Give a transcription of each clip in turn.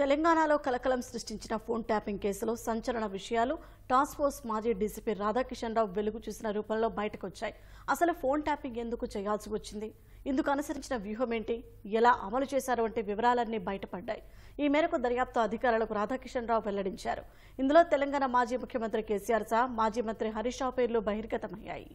తెలంగాణలో కలకలం సృష్టించిన ఫోన్ ట్యాపింగ్ కేసులో సంచలన విషయాలు టాస్క్ ఫోర్స్ మాజీ డీసీపీ రాధాకిషన్ రావు వెలుగు చూసిన రూపంలో బయటకొచ్చాయి అసలు ఫోన్ ట్యాపింగ్ ఎందుకు చేయాల్సి వచ్చింది ఇందుకు అనుసరించిన వ్యూహం ఏంటి ఎలా అమలు చేశారు వంటి వివరాలన్నీ బయటపడ్డాయి ఈ మేరకు దర్యాప్తు అధికారులకు రాధాకిషన్ రావు వెల్లడించారు ఇందులో తెలంగాణ మాజీ ముఖ్యమంత్రి కేసీఆర్ సహా మాజీ మంత్రి హరీష్ రావు పేర్లు బహిర్గతమయ్యాయి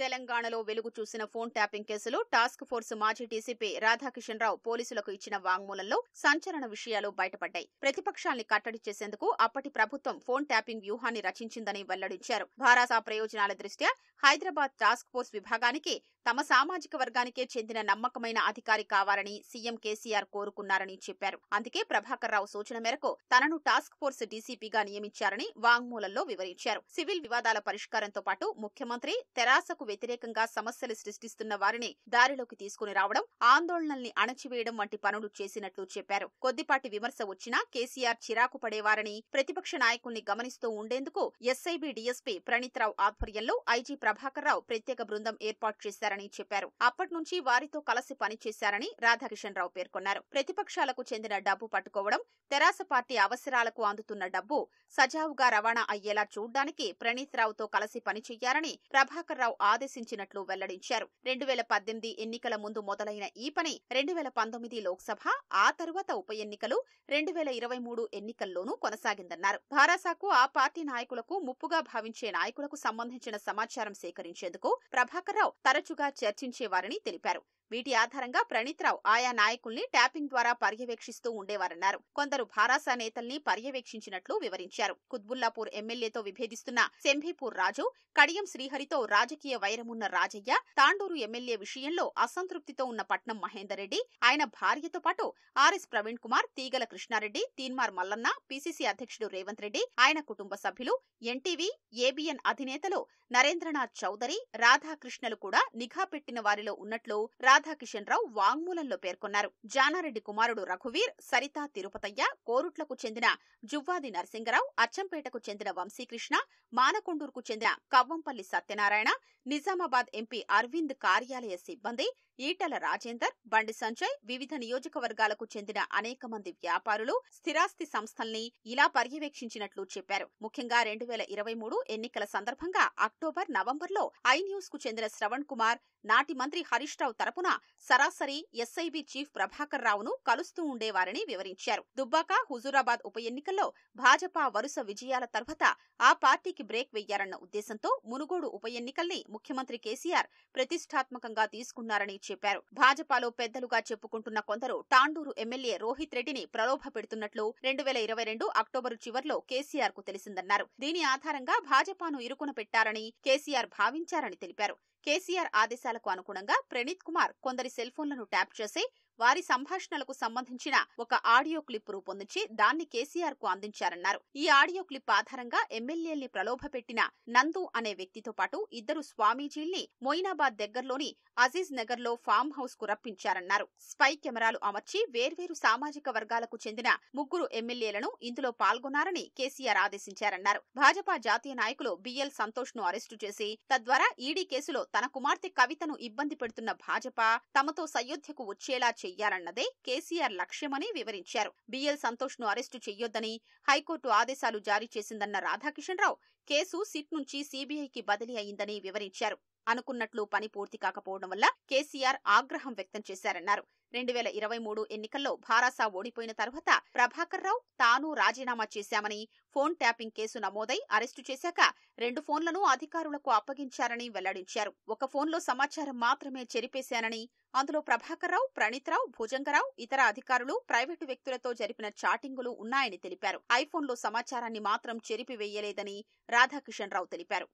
తెలంగాణలో వెలుగు చూసిన ఫోన్ ట్యాపింగ్ కేసులో టాస్క్ ఫోర్స్ మాజీ డీసీపీ రాధాకిషన్రావు పోలీసులకు ఇచ్చిన వాంగ్మూలంలో సంచలన విషయాలు బయటపడ్డాయి ప్రతిపక్షాల్ని కట్టడి చేసేందుకు అప్పటి ప్రభుత్వం ఫోన్ ట్యాపింగ్ వ్యూహాన్ని రచించిందని వెల్లడించారు భారాసా ప్రయోజనాల దృష్ట్యా హైదరాబాద్ టాస్క్ ఫోర్స్ విభాగానికి తమ సామాజిక వర్గానికే చెందిన నమ్మకమైన అధికారి కావాలని సీఎం కేసీఆర్ కోరుకున్నారని చెప్పారు అందుకే ప్రభాకర్ రావు సూచన మేరకు తనను టాస్క్ ఫోర్స్ డీసీపీగా నియమించారని వాంగ్మూలంలో వివరించారు సివిల్ వివాదాల పరిష్కారంతో పాటు ముఖ్యమంత్రి తెరాసకు ప్రజలకు వ్యతిరేకంగా సమస్యలు సృష్టిస్తున్న వారిని దారిలోకి తీసుకుని రావడం ఆందోళనల్ని అణచివేయడం వంటి పనులు చేసినట్లు చెప్పారు కొద్దిపాటి విమర్శ వచ్చినా కేసీఆర్ చిరాకు పడేవారని ప్రతిపక్ష నాయకుల్ని గమనిస్తూ ఉండేందుకు ఎస్ఐబి డీఎస్పీ ప్రణీత్రావు ఆధ్వర్యంలో ఐజీ ప్రభాకర్రావు ప్రత్యేక బృందం ఏర్పాటు చేశారని చెప్పారు అప్పటి నుంచి వారితో కలిసి పనిచేశారని రావు పేర్కొన్నారు ప్రతిపక్షాలకు చెందిన డబ్బు పట్టుకోవడం తెరాస పార్టీ అవసరాలకు అందుతున్న డబ్బు సజావుగా రవాణా అయ్యేలా చూడ్డానికి ప్రణీత్రావుతో కలిసి పనిచేయాలని ప్రభాకర్రావు ఆదేశించినట్లు వెల్లడించారు రెండు వేల పద్దెనిమిది ఎన్నికల ముందు మొదలైన ఈ పని రెండు వేల పంతొమ్మిది లోక్సభ ఆ తరువాత ఉప ఎన్నికలు రెండు వేల ఇరవై మూడు ఎన్నికల్లోనూ కొనసాగిందన్నారు భారాసాకు ఆ పార్టీ నాయకులకు ముప్పుగా భావించే నాయకులకు సంబంధించిన సమాచారం సేకరించేందుకు ప్రభాకర్ రావు తరచుగా చర్చించేవారని తెలిపారు వీటి ఆధారంగా ప్రణీత్రావు ఆయా నాయకుల్ని ట్యాపింగ్ ద్వారా పర్యవేక్షిస్తూ ఉండేవారన్నారు కొందరు భారాసా నేతల్ని పర్యవేక్షించినట్లు వివరించారు కుత్బుల్లాపూర్ ఎమ్మెల్యేతో విభేదిస్తున్న శంభీపూర్ రాజు కడియం శ్రీహరితో రాజకీయ వైరమున్న రాజయ్య తాండూరు ఎమ్మెల్యే విషయంలో అసంతృప్తితో ఉన్న పట్నం మహేందర్ రెడ్డి ఆయన భార్యతో పాటు ఆర్ఎస్ ప్రవీణ్ కుమార్ తీగల కృష్ణారెడ్డి తీన్మార్ మల్లన్న పిసిసి అధ్యక్షుడు రేవంత్ రెడ్డి ఆయన కుటుంబ సభ్యులు ఎన్టీవీ ఏబిఎన్ అధినేతలు నరేంద్రనాథ్ చౌదరి రాధాకృష్ణలు కూడా నిఘా పెట్టిన వారిలో ఉన్నట్లు రాధా రాధాకిషన్ రావు వాంగ్మూలంలో పేర్కొన్నారు జానారెడ్డి కుమారుడు రఘువీర్ సరిత తిరుపతయ్య కోరుట్లకు చెందిన జువ్వాది నరసింగరావు అచ్చంపేటకు చెందిన వంశీకృష్ణ మానకొండూరుకు చెందిన కవ్వంపల్లి సత్యనారాయణ నిజామాబాద్ ఎంపీ అరవింద్ కార్యాలయ సిబ్బంది ఈటల రాజేందర్ బండి సంజయ్ వివిధ నియోజకవర్గాలకు చెందిన అనేక మంది వ్యాపారులు స్థిరాస్తి సంస్థల్ని ఇలా పర్యవేక్షించినట్లు చెప్పారు ముఖ్యంగా రెండు వేల ఇరవై మూడు ఎన్నికల సందర్భంగా అక్టోబర్ నవంబర్లో ఐ న్యూస్ కు చెందిన శ్రవణ్ కుమార్ నాటి మంత్రి హరీష్ రావు తరపున సరాసరి ఎస్ఐబి చీఫ్ ప్రభాకర్ రావును కలుస్తూ ఉండేవారని వివరించారు దుబ్బాక హుజూరాబాద్ ఉప ఎన్నికల్లో భాజపా వరుస విజయాల తర్వాత ఆ పార్టీకి బ్రేక్ వెయ్యారన్న ఉద్దేశంతో మునుగోడు ఉప ఎన్నికల్ని ముఖ్యమంత్రి కేసీఆర్ ప్రతిష్టాత్మకంగా తీసుకున్నారని చెప్పారు భాజపాలో పెద్దలుగా చెప్పుకుంటున్న కొందరు తాండూరు ఎమ్మెల్యే రోహిత్ రెడ్డిని ప్రలోభ పెడుతున్నట్లు రెండు వేల ఇరవై రెండు అక్టోబరు చివర్లో కేసీఆర్ కు తెలిసిందన్నారు దీని ఆధారంగా భాజపాను ఇరుకున పెట్టారని కేసీఆర్ భావించారని తెలిపారు కేసీఆర్ ఆదేశాలకు అనుగుణంగా ప్రణీత్ కుమార్ కొందరి సెల్ఫోన్లను ట్యాప్ చేసి వారి సంభాషణలకు సంబంధించిన ఒక ఆడియో క్లిప్ రూపొందించి దాన్ని కేసీఆర్ కు అందించారన్నారు ఈ ఆడియో క్లిప్ ఆధారంగా ఎమ్మెల్యేల్ని ప్రలోభపెట్టిన నందు అనే వ్యక్తితో పాటు ఇద్దరు స్వామీజీల్ని మొయినాబాద్ దగ్గరలోని అజీజ్ నగర్ లో ఫామ్ హౌస్ కు రప్పించారన్నారు స్పై కెమెరాలు అమర్చి వేర్వేరు సామాజిక వర్గాలకు చెందిన ముగ్గురు ఎమ్మెల్యేలను ఇందులో పాల్గొన్నారని కేసీఆర్ ఆదేశించారన్నారు భాజపా జాతీయ నాయకులు బిఎల్ సంతోష్ ను అరెస్టు చేసి తద్వారా ఈడీ కేసులో తన కుమార్తె కవితను ఇబ్బంది పెడుతున్న భాజపా తమతో సయోధ్యకు వచ్చేలా చెయ్యాలన్నదే కేసీఆర్ లక్ష్యమని వివరించారు బిఎల్ సంతోష్ ను అరెస్టు చెయ్యొద్దని హైకోర్టు ఆదేశాలు జారీ చేసిందన్న రాధాకిషన్ రావు కేసు సిట్ నుంచి సీబీఐకి బదిలీ అయిందని వివరించారు అనుకున్నట్లు పని పూర్తి కాకపోవడం వల్ల కేసీఆర్ ఆగ్రహం వ్యక్తం చేశారన్నారు రెండు వేల ఇరవై మూడు ఎన్నికల్లో భారాసా ఓడిపోయిన తర్వాత ప్రభాకర్ రావు తాను రాజీనామా చేశామని ఫోన్ ట్యాపింగ్ కేసు నమోదై అరెస్టు చేశాక రెండు ఫోన్లను అధికారులకు అప్పగించారని వెల్లడించారు ఒక ఫోన్లో సమాచారం మాత్రమే చెరిపేశానని అందులో ప్రభాకర్ రావు ప్రణీత్రావు భుజంగరావు ఇతర అధికారులు ప్రైవేటు వ్యక్తులతో జరిపిన చాటింగులు ఉన్నాయని తెలిపారు ఐఫోన్లో సమాచారాన్ని మాత్రం చెరిపివేయలేదని రాధాకిషన్ రావు తెలిపారు